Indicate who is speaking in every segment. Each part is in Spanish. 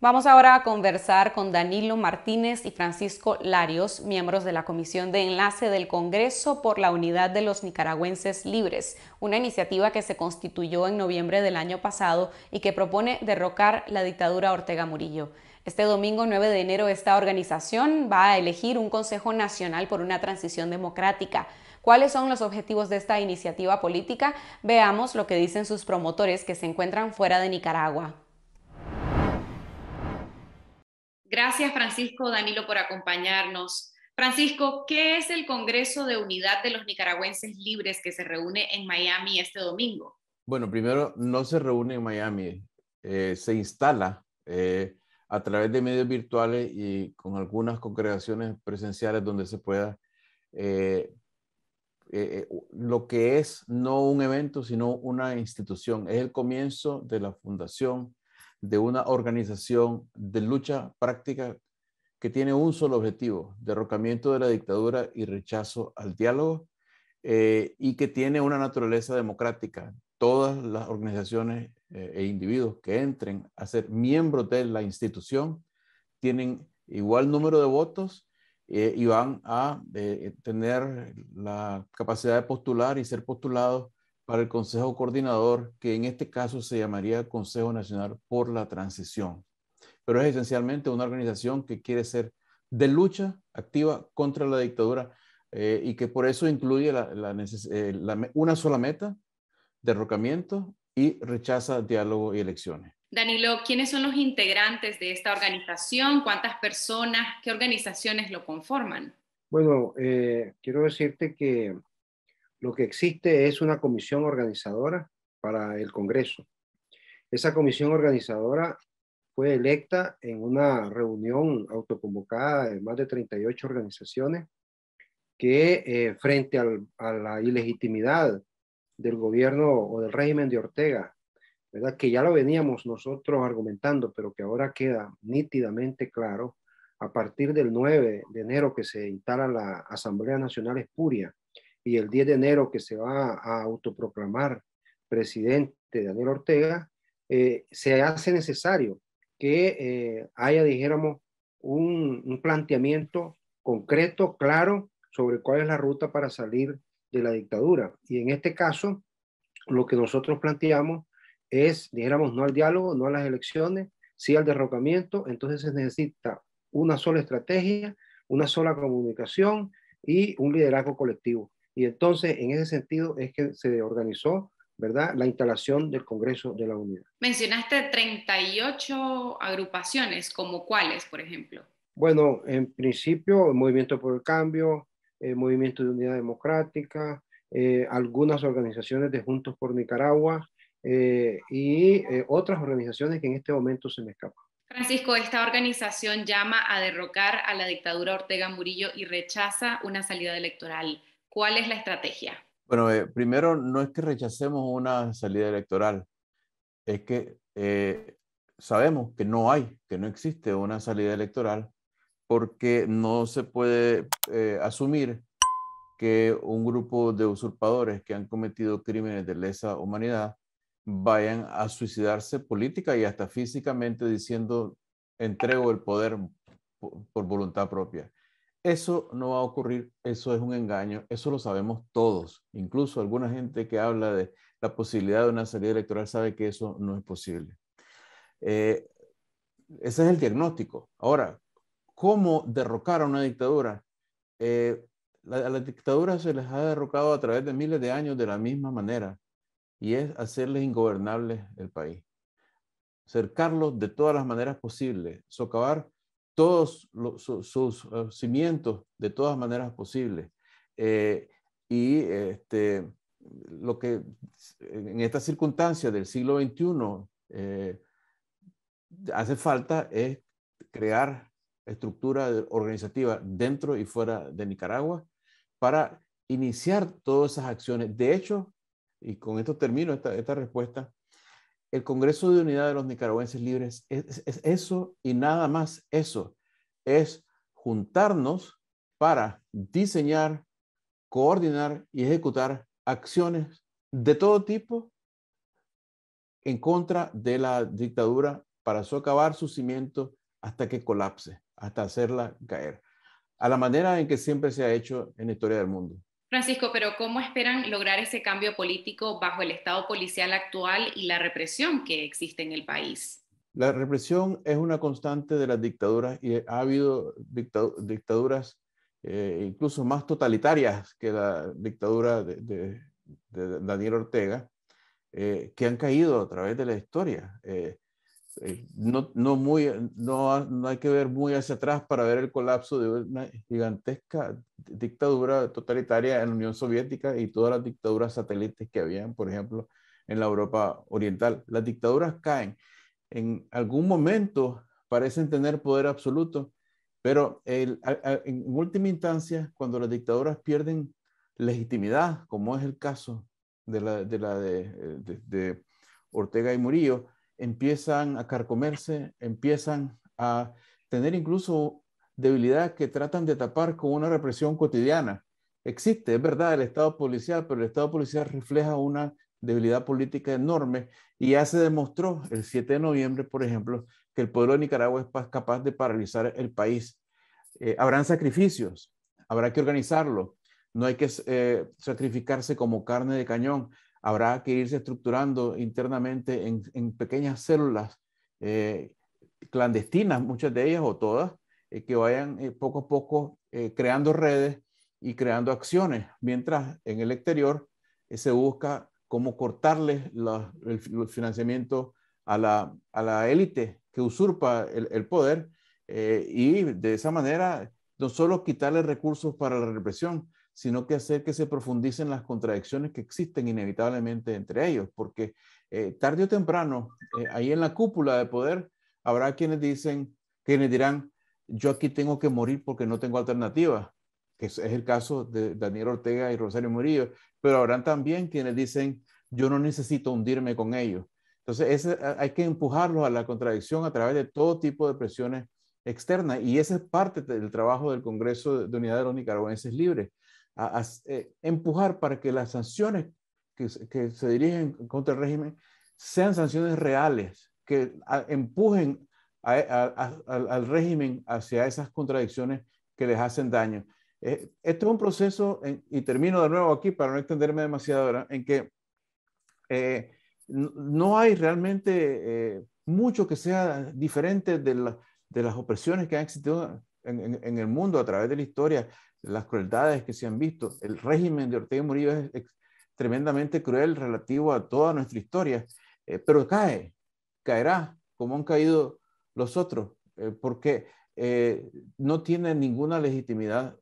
Speaker 1: Vamos ahora a conversar con Danilo Martínez y Francisco Larios, miembros de la Comisión de Enlace del Congreso por la Unidad de los Nicaragüenses Libres, una iniciativa que se constituyó en noviembre del año pasado y que propone derrocar la dictadura Ortega Murillo. Este domingo 9 de enero esta organización va a elegir un Consejo Nacional por una transición democrática. ¿Cuáles son los objetivos de esta iniciativa política? Veamos lo que dicen sus promotores que se encuentran fuera de Nicaragua. Gracias, Francisco Danilo, por acompañarnos. Francisco, ¿qué es el Congreso de Unidad de los Nicaragüenses Libres que se reúne en Miami este domingo?
Speaker 2: Bueno, primero, no se reúne en Miami, eh, se instala eh, a través de medios virtuales y con algunas congregaciones presenciales donde se pueda. Eh, lo que es no un evento, sino una institución. Es el comienzo de la fundación de una organización de lucha práctica que tiene un solo objetivo, derrocamiento de la dictadura y rechazo al diálogo, eh, y que tiene una naturaleza democrática. Todas las organizaciones eh, e individuos que entren a ser miembros de la institución tienen igual número de votos eh, y van a tener la capacidad de postular y ser postulados para el Consejo Coordinador, que en este caso se llamaría Consejo Nacional por la Transición. Pero es esencialmente una organización que quiere ser de lucha activa contra la dictadura eh, y que por eso incluye eh, una sola meta, derrocamiento y rechaza diálogo y elecciones.
Speaker 1: Danilo, ¿quiénes son los integrantes de esta organización? ¿Cuántas personas? ¿Qué organizaciones lo conforman?
Speaker 3: Bueno, eh, quiero decirte que lo que existe es una comisión organizadora para el Congreso. Esa comisión organizadora fue electa en una reunión autoconvocada de más de 38 organizaciones que eh, frente a la ilegitimidad del gobierno o del régimen de Ortega, ¿verdad? que ya lo veníamos nosotros argumentando, pero que ahora queda nítidamente claro a partir del 9 de enero que se instala la Asamblea Nacional Espuria, y el 10 de enero que se va a autoproclamar presidente Daniel Ortega, eh, se hace necesario que eh, haya, dijéramos, un, un, planteamiento concreto, claro, sobre cuál es la ruta para salir de la dictadura. Y en este caso, lo que nosotros planteamos es, dijéramos, no al diálogo, no a las elecciones, sí al derrocamiento. Entonces se necesita una sola estrategia, una sola comunicación y un liderazgo colectivo. Y entonces, en ese sentido, es que se organizó ¿verdad? La instalación del Congreso de la Unidad.
Speaker 1: Mencionaste 38 agrupaciones, ¿como cuáles, por ejemplo?
Speaker 3: Bueno, en principio, el Movimiento por el Cambio, el Movimiento de Unidad Democrática, eh, algunas organizaciones de Juntos por Nicaragua eh, y eh, otras organizaciones que en este momento se me escapan.
Speaker 1: Francisco, esta organización llama a derrocar a la dictadura Ortega Murillo y rechaza una salida electoral. ¿Cuál es la estrategia?
Speaker 2: Bueno, eh, primero, no es que rechacemos una salida electoral, es que eh, sabemos que no hay, que no existe una salida electoral, porque no se puede eh, asumir que un grupo de usurpadores que han cometido crímenes de lesa humanidad vayan a suicidarse política y hasta físicamente diciendo entrego el poder por voluntad propia. Eso no va a ocurrir, eso es un engaño, eso lo sabemos todos. Incluso alguna gente que habla de la posibilidad de una salida electoral sabe que eso no es posible. Eh, ese es el diagnóstico. Ahora, ¿cómo derrocar a una dictadura? Eh, a la dictadura se les ha derrocado a través de miles de años de la misma manera y es hacerles ingobernables el país. Cercarlos de todas las maneras posibles, socavar todos sus, eh, cimientos de todas maneras posibles. Eh, y este, lo que en esta circunstancia del siglo XXI eh, hace falta es crear estructura organizativa dentro y fuera de Nicaragua para iniciar todas esas acciones. De hecho, y con esto termino esta, esta respuesta, el Congreso de Unidad de los Nicaragüenses Libres es, eso y nada más eso. Es juntarnos para diseñar, coordinar y ejecutar acciones de todo tipo en contra de la dictadura para socavar su cimiento hasta que colapse, hasta hacerla caer, a la manera en que siempre se ha hecho en la historia del mundo.
Speaker 1: Francisco, pero ¿cómo esperan lograr ese cambio político bajo el estado policial actual y la represión que existe en el país?
Speaker 2: La represión es una constante de las dictaduras y ha habido dictaduras eh, incluso más totalitarias que la dictadura de, Daniel Ortega, eh, que han caído a través de la historia. Eh, eh, no, no, muy, hay que ver muy hacia atrás para ver el colapso de una gigantesca dictadura totalitaria en la Unión Soviética y todas las dictaduras satélites que habían, por ejemplo, en la Europa Oriental. Las dictaduras caen. En algún momento parecen tener poder absoluto, pero en última instancia, cuando las dictaduras pierden legitimidad, como es el caso de la de, de Ortega y Murillo, empiezan a carcomerse, empiezan a tener incluso debilidad que tratan de tapar con una represión cotidiana. Existe, es verdad, el Estado policial, pero el Estado policial refleja una debilidad política enorme y ya se demostró el 7 de noviembre, por ejemplo, que el pueblo de Nicaragua es capaz de paralizar el país. Eh, habrán sacrificios, habrá que organizarlo, no hay que eh, sacrificarse como carne de cañón, Habrá que irse estructurando internamente en, pequeñas células eh, clandestinas, muchas de ellas o todas, eh, que vayan eh, poco a poco creando redes y creando acciones, mientras en el exterior se busca cómo cortarle el, financiamiento a la, a élite que usurpa el, el poder y de esa manera no solo quitarle recursos para la represión, sino que hacer que se profundicen las contradicciones que existen inevitablemente entre ellos, porque eh, tarde o temprano, eh, ahí en la cúpula de poder, habrá quienes dicen, quienes dirán, yo aquí tengo que morir porque no tengo alternativa, que es, el caso de Daniel Ortega y Rosario Murillo, pero habrán también quienes dicen, yo no necesito hundirme con ellos. Entonces, hay que empujarlos a la contradicción a través de todo tipo de presiones externas. Y esa es parte del trabajo del Congreso de Unidad de los Nicaragüenses Libres, a, eh, empujar para que las sanciones que, se dirigen contra el régimen sean sanciones reales, que empujen al régimen hacia esas contradicciones que les hacen daño. Este es un proceso, y termino de nuevo aquí para no extenderme demasiado, en que eh, no hay realmente mucho que sea diferente de, las opresiones que han existido en, en, el mundo a través de la historia las crueldades que se han visto. El régimen de Ortega y Murillo es, tremendamente cruel relativo a toda nuestra historia, eh, pero cae, caerá como han caído los otros, eh, porque eh, no tiene ninguna legitimidad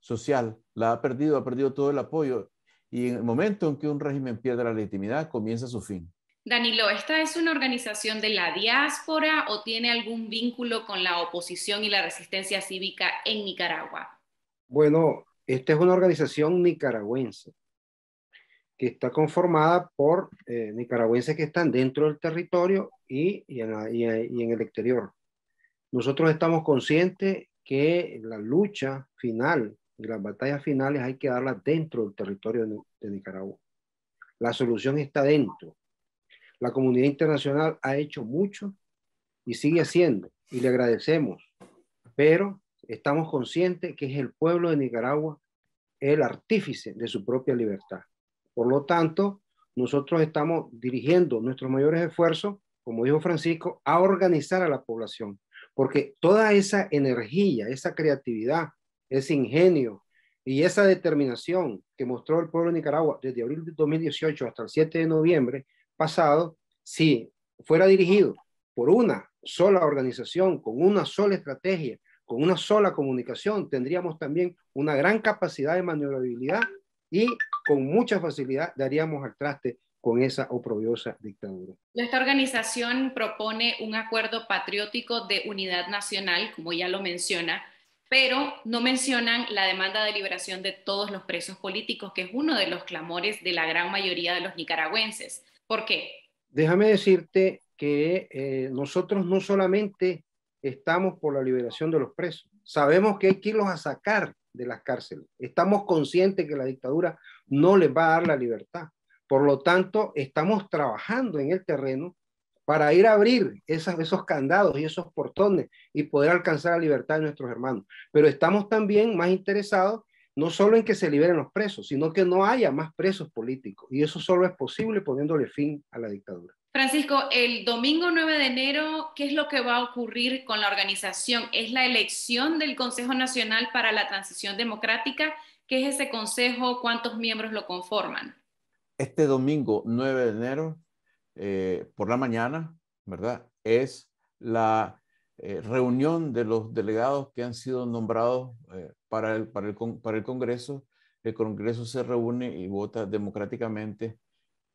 Speaker 2: social, la ha perdido, ha perdido todo el apoyo y en el momento en que un régimen pierde la legitimidad comienza su fin.
Speaker 1: Danilo, ¿esta es una organización de la diáspora o tiene algún vínculo con la oposición y la resistencia cívica en Nicaragua?
Speaker 3: Bueno, esta es una organización nicaragüense que está conformada por eh, nicaragüenses que están dentro del territorio y, en el exterior. Nosotros estamos conscientes que la lucha final y las batallas finales hay que darlas dentro del territorio de Nicaragua. La solución está dentro. La comunidad internacional ha hecho mucho y sigue haciendo y le agradecemos, pero estamos conscientes que es el pueblo de Nicaragua el artífice de su propia libertad. Por lo tanto, nosotros estamos dirigiendo nuestros mayores esfuerzos, como dijo Francisco, a organizar a la población, porque toda esa energía, esa creatividad, ese ingenio y esa determinación que mostró el pueblo de Nicaragua desde abril de 2018 hasta el 7 de noviembre pasado, si fuera dirigido por una sola organización, con una sola estrategia, con una sola comunicación tendríamos también una gran capacidad de maniobrabilidad y con mucha facilidad daríamos al traste con esa oprobiosa dictadura.
Speaker 1: Nuestra organización propone un acuerdo patriótico de unidad nacional, como ya lo menciona, pero no mencionan la demanda de liberación de todos los presos políticos, que es uno de los clamores de la gran mayoría de los nicaragüenses. ¿Por qué?
Speaker 3: Déjame decirte que eh, nosotros no solamente estamos por la liberación de los presos. Sabemos que hay que irlos a sacar de las cárceles. Estamos conscientes que la dictadura no les va a dar la libertad. Por lo tanto, estamos trabajando en el terreno para ir a abrir esos candados y esos portones y poder alcanzar la libertad de nuestros hermanos. Pero estamos también más interesados no solo en que se liberen los presos, sino que no haya más presos políticos. Y eso solo es posible poniéndole fin a la dictadura.
Speaker 1: Francisco, el domingo 9 de enero, ¿qué es lo que va a ocurrir con la organización? Es la elección del Consejo Nacional para la Transición Democrática. ¿Qué es ese consejo? ¿Cuántos miembros lo conforman?
Speaker 2: Este domingo 9 de enero, eh, por la mañana, ¿verdad? Es la eh, reunión de los delegados que han sido nombrados eh, para, el, para, el, para el Congreso. El Congreso se reúne y vota democráticamente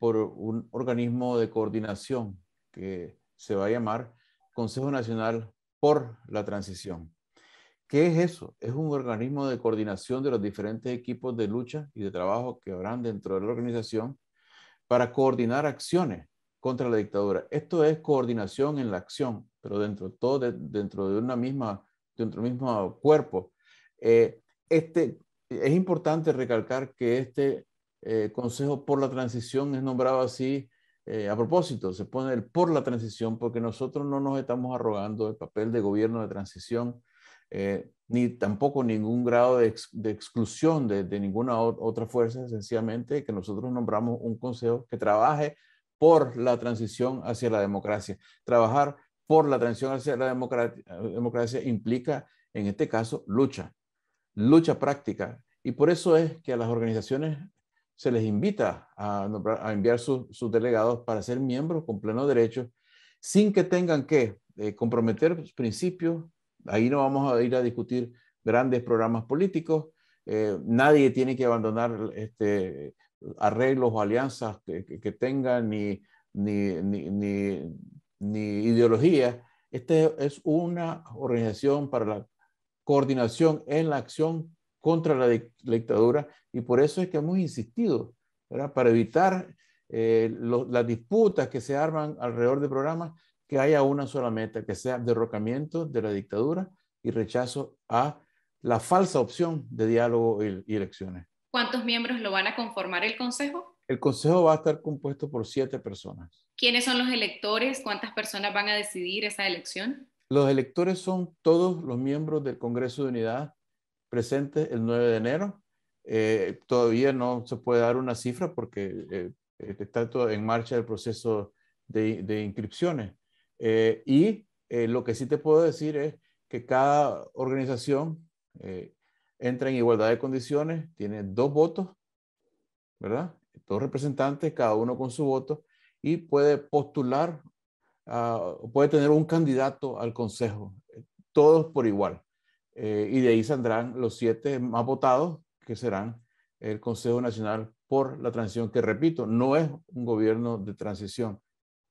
Speaker 2: por un organismo de coordinación que se va a llamar Consejo Nacional por la Transición. ¿Qué es eso? Es un organismo de coordinación de los diferentes equipos de lucha y de trabajo que habrán dentro de la organización para coordinar acciones contra la dictadura. Esto es coordinación en la acción, pero dentro de todo, dentro de una misma, dentro mismo cuerpo. Eh, este, es importante recalcar que este eh, consejo por la Transición es nombrado así eh, a propósito, se pone el por la transición porque nosotros no nos estamos arrogando el papel de gobierno de transición, eh, ni tampoco ningún grado de, exclusión de, ninguna otra fuerza, sencillamente que nosotros nombramos un consejo que trabaje por la transición hacia la democracia. Trabajar por la transición hacia la democracia implica, en este caso, lucha, lucha práctica. Y por eso es que a las organizaciones se les invita a, enviar sus delegados para ser miembros con pleno derecho, sin que tengan que eh, comprometer principios. Ahí no vamos a ir a discutir grandes programas políticos. Eh, nadie tiene que abandonar este, arreglos o alianzas que, que, tengan ni, ni, ni ideología. Esta es una organización para la coordinación en la acción contra la, dictadura y por eso es que hemos insistido, Para evitar eh, las disputas que se arman alrededor de programas, que haya una sola meta, que sea derrocamiento de la dictadura y rechazo a la falsa opción de diálogo y, y elecciones.
Speaker 1: ¿Cuántos miembros lo van a conformar el Consejo?
Speaker 2: El Consejo va a estar compuesto por siete personas.
Speaker 1: ¿Quiénes son los electores? ¿Cuántas personas van a decidir esa elección?
Speaker 2: Los electores son todos los miembros del Congreso de Unidad presente el 9 de enero. Eh, todavía no se puede dar una cifra porque eh, eh, está todo en marcha el proceso de, inscripciones. y lo que sí te puedo decir es que cada organización entra en igualdad de condiciones, tiene dos votos, ¿verdad? Dos representantes, cada uno con su voto, y puede postular, ah, puede tener un candidato al consejo, todos por igual. Eh, y de ahí saldrán los siete más votados, que serán el Consejo Nacional por la Transición, que repito, no es un gobierno de transición.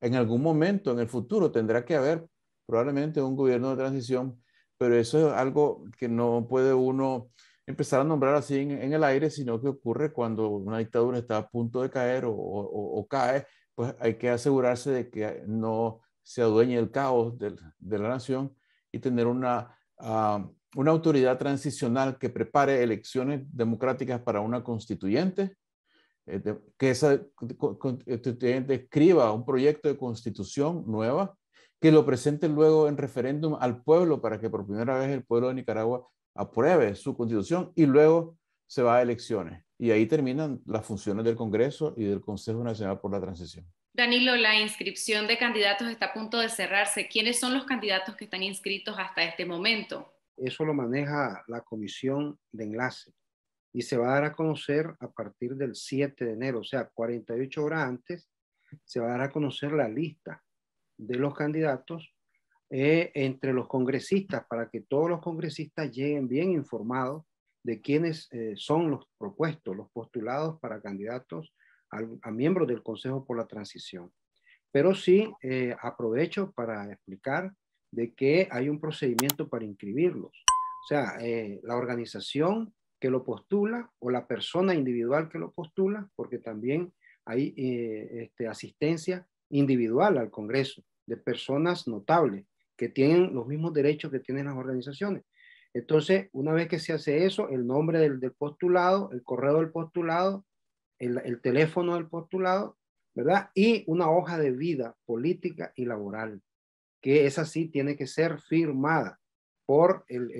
Speaker 2: En algún momento, en el futuro, tendrá que haber probablemente un gobierno de transición, pero eso es algo que no puede uno empezar a nombrar así en, el aire, sino que ocurre cuando una dictadura está a punto de caer o, cae, pues hay que asegurarse de que no se adueñe el caos de, la nación y tener una ah, una autoridad transicional que prepare elecciones democráticas para una constituyente, eh, que esa eh, constituyente escriba un proyecto de constitución nueva, que lo presente luego en referéndum al pueblo para que por primera vez el pueblo de Nicaragua apruebe su constitución y luego se va a elecciones. Y ahí terminan las funciones del Congreso y del Consejo Nacional por la Transición.
Speaker 1: Danilo, la inscripción de candidatos está a punto de cerrarse. ¿Quiénes son los candidatos que están inscritos hasta este momento?
Speaker 2: Eso lo maneja
Speaker 3: la comisión de enlace y se va a dar a conocer a partir del 7 de enero, o sea, 48 horas antes, se va a dar a conocer la lista de los candidatos eh, entre los congresistas para que todos los congresistas lleguen bien informados de quiénes eh, son los propuestos, los postulados para candidatos a miembros del Consejo por la Transición. Pero sí eh, aprovecho para explicar de que hay un procedimiento para inscribirlos. O sea, eh, la organización que lo postula o la persona individual que lo postula, porque también hay eh, este, asistencia individual al Congreso de personas notables que tienen los mismos derechos que tienen las organizaciones. Entonces, una vez que se hace eso, el nombre del, postulado, el correo del postulado, el, teléfono del postulado, ¿verdad? Y una hoja de vida política y laboral que esa sí tiene que ser firmada por el,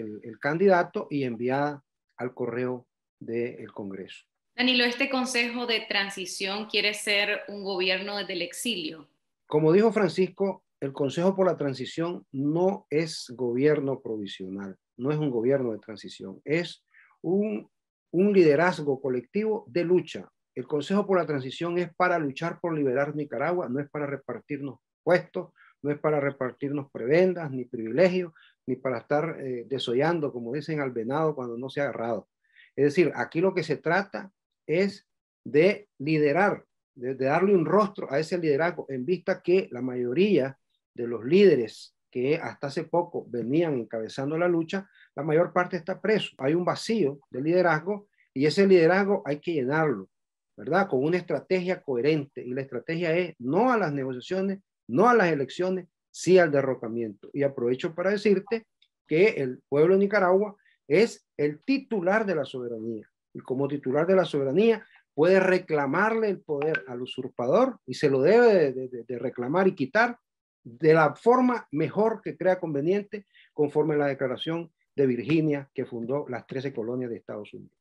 Speaker 3: candidato y enviada al correo del Congreso.
Speaker 1: Danilo, ¿este Consejo de Transición quiere ser un gobierno desde el exilio?
Speaker 3: Como dijo Francisco, el Consejo por la Transición no es gobierno provisional, no es un gobierno de transición, es un, un liderazgo colectivo de lucha. El Consejo por la Transición es para luchar por liberar Nicaragua, no es para repartirnos puestos, no es para repartirnos prebendas, ni privilegios, ni para estar eh, desollando, como dicen, al venado cuando no se ha agarrado. Es decir, aquí lo que se trata es de liderar, de darle un rostro a ese liderazgo, en vista que la mayoría de los líderes que hasta hace poco venían encabezando la lucha, la mayor parte está preso. Hay un vacío de liderazgo y ese liderazgo hay que llenarlo, ¿verdad? Con una estrategia coherente. Y la estrategia es no a las negociaciones, no a las elecciones, sí al derrocamiento. Y aprovecho para decirte que el pueblo de Nicaragua es el titular de la soberanía. Y como titular de la soberanía puede reclamarle el poder al usurpador y se lo debe de, reclamar y quitar de la forma mejor que crea conveniente, conforme a la declaración de Virginia que fundó las 13 colonias de Estados Unidos.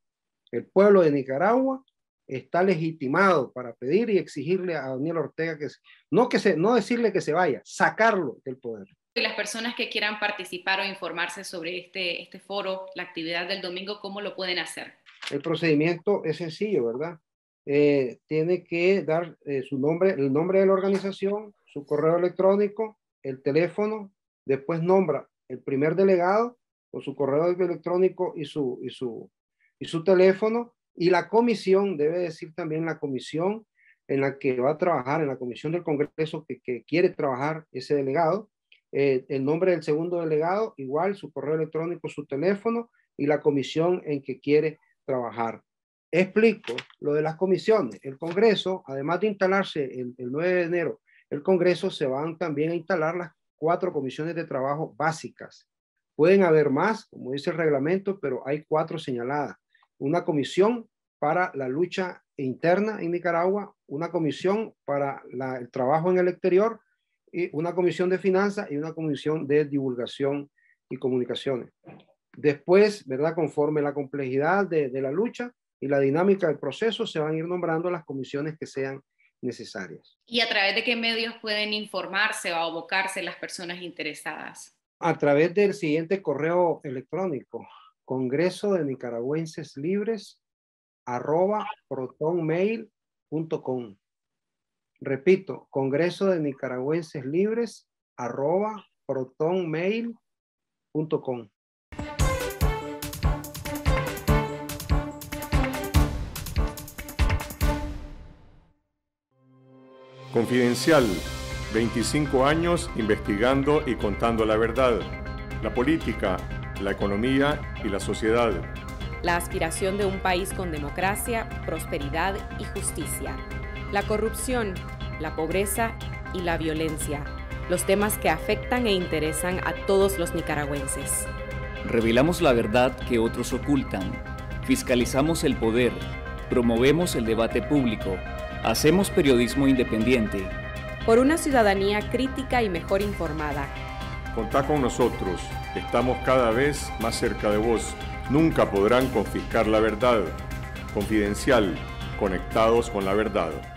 Speaker 3: El pueblo de Nicaragua está legitimado para pedir y exigirle a Daniel Ortega que no que se no decirle que se vaya, sacarlo del poder.
Speaker 1: Y las personas que quieran participar o informarse sobre este este foro, la actividad del domingo, ¿cómo lo pueden hacer?
Speaker 3: El procedimiento es sencillo, ¿verdad? Eh, tiene que dar eh, su nombre, el nombre de la organización, su correo electrónico, el teléfono, después nombra el primer delegado o su correo electrónico y su, y su, y su teléfono, y la comisión, debe decir también la comisión en la que va a trabajar, en la comisión del Congreso que, quiere trabajar ese delegado, eh, el nombre del segundo delegado, igual su correo electrónico, su teléfono y la comisión en que quiere trabajar. Explico lo de las comisiones. El Congreso, además de instalarse el, el 9 de enero, el Congreso se van también a instalar las cuatro comisiones de trabajo básicas. Pueden haber más, como dice el reglamento, pero hay cuatro señaladas una comisión para la lucha interna en Nicaragua, una comisión para el trabajo en el exterior, y una comisión de finanzas y una comisión de divulgación y comunicaciones. Después, ¿verdad? Conforme la complejidad de, de la lucha y la dinámica del proceso, se van a ir nombrando las comisiones que sean necesarias.
Speaker 1: ¿Y a través de qué medios pueden informarse o abocarse las personas interesadas?
Speaker 3: A través del siguiente correo electrónico, Congreso de Nicaragüenses Libres arroba protonmail.com. Repito, Congreso de Nicaragüenses Libres arroba protonmail.com. Confidencial, 25 años investigando y contando la verdad, la política la economía y la sociedad.
Speaker 1: La aspiración de un país con democracia, prosperidad y justicia. La corrupción, la pobreza y la violencia. Los temas que afectan e interesan a todos los nicaragüenses.
Speaker 2: Revelamos la verdad que otros ocultan. Fiscalizamos el poder. Promovemos el debate público. Hacemos periodismo independiente.
Speaker 1: Por una ciudadanía crítica y mejor informada
Speaker 2: Contá con nosotros, estamos cada vez más cerca de vos. Nunca podrán confiscar la verdad. Confidencial, conectados con la verdad.